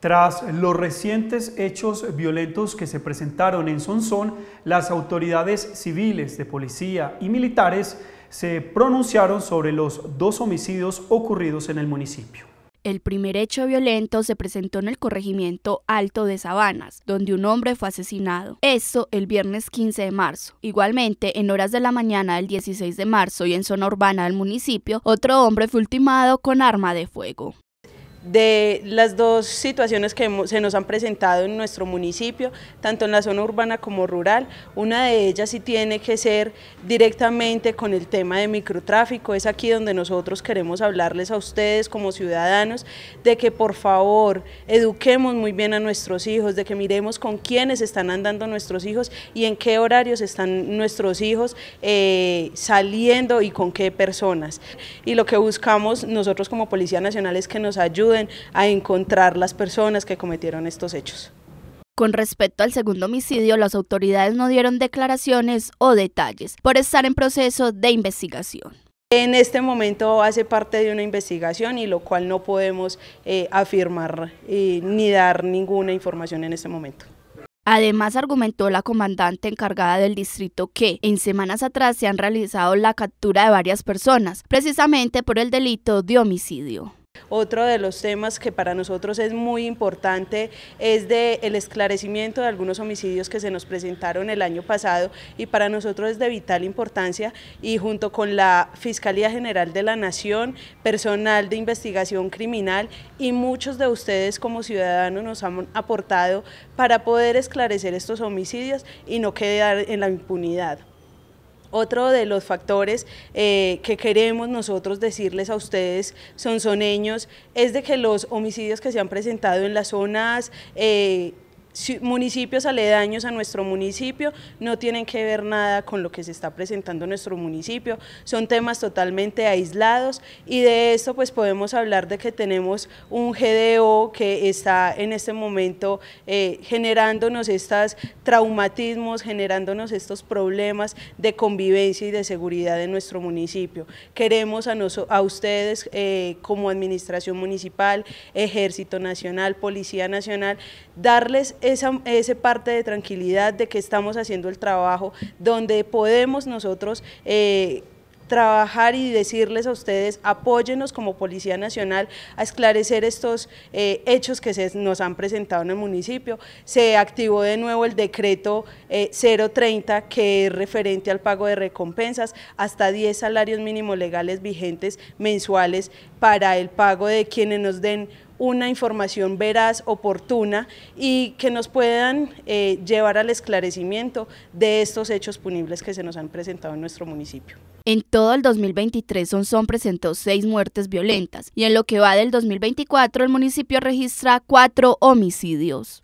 Tras los recientes hechos violentos que se presentaron en Sonsón, las autoridades civiles de policía y militares se pronunciaron sobre los dos homicidios ocurridos en el municipio. El primer hecho violento se presentó en el corregimiento Alto de Sabanas, donde un hombre fue asesinado. Eso el viernes 15 de marzo. Igualmente, en horas de la mañana del 16 de marzo y en zona urbana del municipio, otro hombre fue ultimado con arma de fuego de las dos situaciones que se nos han presentado en nuestro municipio, tanto en la zona urbana como rural. Una de ellas sí tiene que ser directamente con el tema de microtráfico. Es aquí donde nosotros queremos hablarles a ustedes como ciudadanos de que por favor eduquemos muy bien a nuestros hijos, de que miremos con quiénes están andando nuestros hijos y en qué horarios están nuestros hijos eh, saliendo y con qué personas. Y lo que buscamos nosotros como Policía Nacional es que nos ayude a encontrar las personas que cometieron estos hechos. Con respecto al segundo homicidio, las autoridades no dieron declaraciones o detalles por estar en proceso de investigación. En este momento hace parte de una investigación y lo cual no podemos eh, afirmar eh, ni dar ninguna información en este momento. Además, argumentó la comandante encargada del distrito que en semanas atrás se han realizado la captura de varias personas, precisamente por el delito de homicidio. Otro de los temas que para nosotros es muy importante es el esclarecimiento de algunos homicidios que se nos presentaron el año pasado y para nosotros es de vital importancia y junto con la Fiscalía General de la Nación, personal de investigación criminal y muchos de ustedes como ciudadanos nos han aportado para poder esclarecer estos homicidios y no quedar en la impunidad. Otro de los factores eh, que queremos nosotros decirles a ustedes sonzoneños es de que los homicidios que se han presentado en las zonas eh, municipios aledaños a nuestro municipio no tienen que ver nada con lo que se está presentando en nuestro municipio, son temas totalmente aislados y de esto pues podemos hablar de que tenemos un GDO que está en este momento eh, generándonos estos traumatismos, generándonos estos problemas de convivencia y de seguridad en nuestro municipio. Queremos a, a ustedes eh, como administración municipal, ejército nacional, policía nacional, darles esa, ese parte de tranquilidad de que estamos haciendo el trabajo, donde podemos nosotros... Eh, trabajar y decirles a ustedes, apóyenos como Policía Nacional a esclarecer estos eh, hechos que se nos han presentado en el municipio. Se activó de nuevo el decreto 030 eh, que es referente al pago de recompensas, hasta 10 salarios mínimos legales vigentes mensuales para el pago de quienes nos den una información veraz, oportuna y que nos puedan eh, llevar al esclarecimiento de estos hechos punibles que se nos han presentado en nuestro municipio. En todo el 2023 son presentó seis muertes violentas y en lo que va del 2024 el municipio registra cuatro homicidios.